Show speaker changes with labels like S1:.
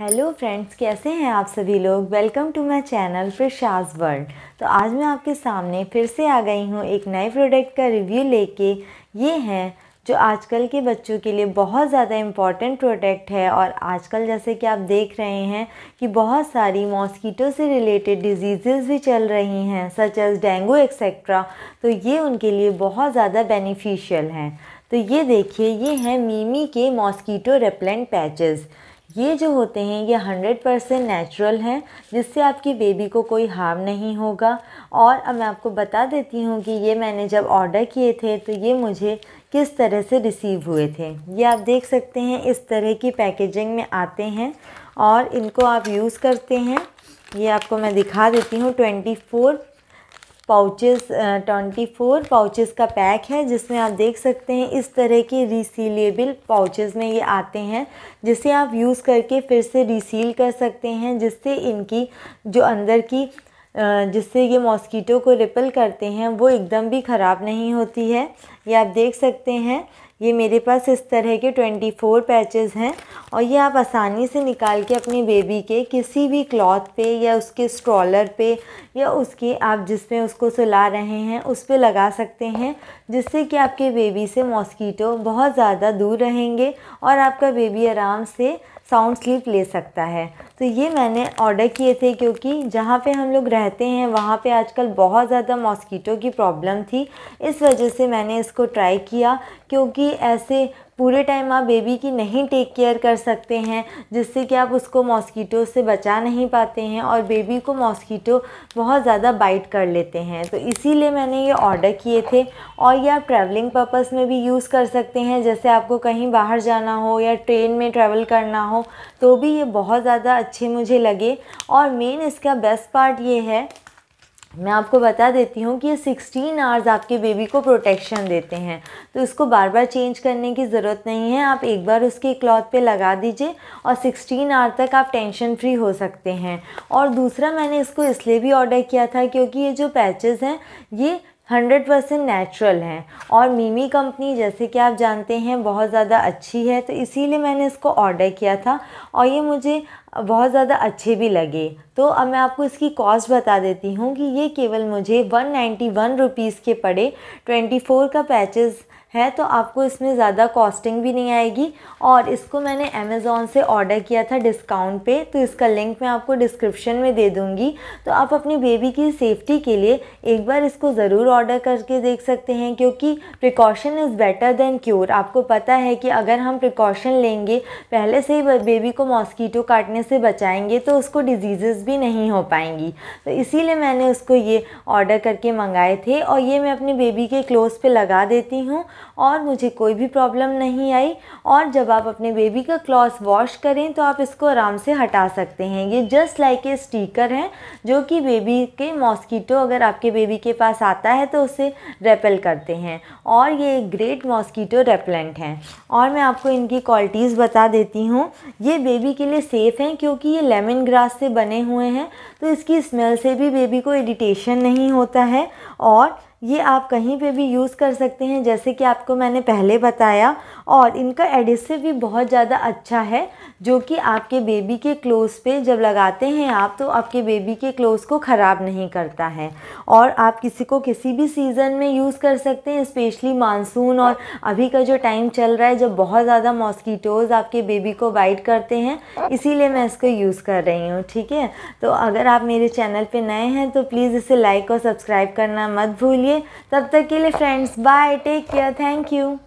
S1: hello friends कैसे हैं आप सभी लोग वेलकम टू माय चैनल फिर शाज वर्ल्ड तो आज मैं आपके सामने फिर से आ गई हूँ एक नए प्रोडक्ट का रिव्यू लेके ये हैं जो आजकल के बच्चों के लिए बहुत ज़्यादा इम्पॉर्टेंट प्रोडक्ट है और आजकल जैसे कि आप देख रहे हैं कि बहुत सारी मॉस्कीटो से रिलेटेड डिजीज़ भी चल रही हैं सच एज़ डेंगू एक्सेट्रा तो ये उनके लिए बहुत ज़्यादा बेनिफिशियल हैं तो ये देखिए ये हैं मीमी के मॉस्कीटो रेपलेंट पैचेज़ ये जो होते हैं ये हंड्रेड परसेंट नेचुरल हैं जिससे आपकी बेबी को कोई हार्म नहीं होगा और अब मैं आपको बता देती हूँ कि ये मैंने जब ऑर्डर किए थे तो ये मुझे किस तरह से रिसीव हुए थे ये आप देख सकते हैं इस तरह की पैकेजिंग में आते हैं और इनको आप यूज़ करते हैं ये आपको मैं दिखा देती हूँ twenty four pouches twenty four pouches का पैक है जिसमें आप देख सकते हैं इस तरह के रिसीलेबल पाउचेस में ये आते हैं जिसे आप यूज़ करके फिर से रिसील कर सकते हैं जिससे इनकी जो अंदर की जिससे ये मॉस्कीटो को रिपल करते हैं वो एकदम भी ख़राब नहीं होती है ये आप देख सकते हैं ये मेरे पास इस तरह के 24 पैचेस हैं और ये आप आसानी से निकाल के अपने बेबी के किसी भी क्लॉथ पे या उसके स्ट्रॉलर पे या उसके आप जिसमें उसको सुला रहे हैं उस पर लगा सकते हैं जिससे कि आपके बेबी से मॉस्कीटो बहुत ज़्यादा दूर रहेंगे और आपका बेबी आराम से साउंड स्लीप ले सकता है तो ये मैंने ऑर्डर किए थे क्योंकि जहाँ पे हम लोग रहते हैं वहाँ पे आजकल बहुत ज़्यादा मॉस्कीटो की प्रॉब्लम थी इस वजह से मैंने इसको ट्राई किया क्योंकि ऐसे पूरे टाइम आप बेबी की नहीं टेक केयर कर सकते हैं जिससे कि आप उसको मॉस्कीटो से बचा नहीं पाते हैं और बेबी को मॉस्कीटो बहुत ज़्यादा बाइट कर लेते हैं तो इसीलिए मैंने ये ऑर्डर किए थे और ये आप ट्रैवलिंग पर्पज में भी यूज़ कर सकते हैं जैसे आपको कहीं बाहर जाना हो या ट्रेन में ट्रैवल करना हो तो भी ये बहुत ज़्यादा अच्छे मुझे लगे और मेन इसका बेस्ट पार्ट ये है मैं आपको बता देती हूँ कि ये 16 आवर्स आपके बेबी को प्रोटेक्शन देते हैं तो इसको बार बार चेंज करने की ज़रूरत नहीं है आप एक बार उसके क्लॉथ पे लगा दीजिए और 16 आवर तक आप टेंशन फ्री हो सकते हैं और दूसरा मैंने इसको इसलिए भी ऑर्डर किया था क्योंकि ये जो पैचेज़ हैं ये हंड्रेड परसेंट नेचुरल हैं और मीमी कंपनी जैसे कि आप जानते हैं बहुत ज़्यादा अच्छी है तो इसीलिए मैंने इसको ऑर्डर किया था और ये मुझे बहुत ज़्यादा अच्छे भी लगे तो अब मैं आपको इसकी कॉस्ट बता देती हूँ कि ये केवल मुझे वन नाइन्टी वन रुपीज़ के पड़े ट्वेंटी फ़ोर का पैचेज़ है तो आपको इसमें ज़्यादा कॉस्टिंग भी नहीं आएगी और इसको मैंने अमेज़ोन से ऑर्डर किया था डिस्काउंट पे तो इसका लिंक मैं आपको डिस्क्रिप्शन में दे दूँगी तो आप अपनी बेबी की सेफ्टी के लिए एक बार इसको ज़रूर ऑर्डर करके देख सकते हैं क्योंकि precaution is better than cure आपको पता है कि अगर हम प्रिकॉशन लेंगे पहले से ही बेबी को मॉस्कीटो काटने से बचाएंगे तो उसको डिजीज़ भी नहीं हो पाएंगी तो इसीलिए मैंने उसको ये ऑर्डर करके मंगाए थे और ये मैं अपनी बेबी के क्लोज पे लगा देती हूँ और मुझे कोई भी प्रॉब्लम नहीं आई और जब आप अपने बेबी का क्लॉथ वॉश करें तो आप इसको आराम से हटा सकते हैं ये जस्ट लाइक ए स्टीकर है जो कि बेबी के मॉस्कीटो अगर आपके बेबी के पास आता है तो उसे रेपेल करते हैं और ये एक ग्रेट मॉस्कीटो रेपलेंट हैं और मैं आपको इनकी क्वालिटीज़ बता देती हूँ ये बेबी के लिए सेफ़ हैं क्योंकि ये लेमन ग्रास से बने हुए हैं तो इसकी स्मेल से भी बेबी को इरीटेशन नहीं होता है और ये आप कहीं पे भी यूज़ कर सकते हैं जैसे कि आपको मैंने पहले बताया और इनका एडिसिव भी बहुत ज़्यादा अच्छा है जो कि आपके बेबी के क्लोज़ पे जब लगाते हैं आप तो आपके बेबी के क्लोज़ को ख़राब नहीं करता है और आप किसी को किसी भी सीज़न में यूज़ कर सकते हैं स्पेशली मानसून और अभी का जो टाइम चल रहा है जब बहुत ज़्यादा मॉस्कीटोज़ आपके बेबी को बाइट करते हैं इसीलिए मैं इसको यूज़ कर रही हूँ ठीक है तो अगर आप मेरे चैनल पर नए हैं तो प्लीज़ इसे लाइक और सब्सक्राइब करना मत भूलिए करेंगे तब तक के लिए friends bye take care thank you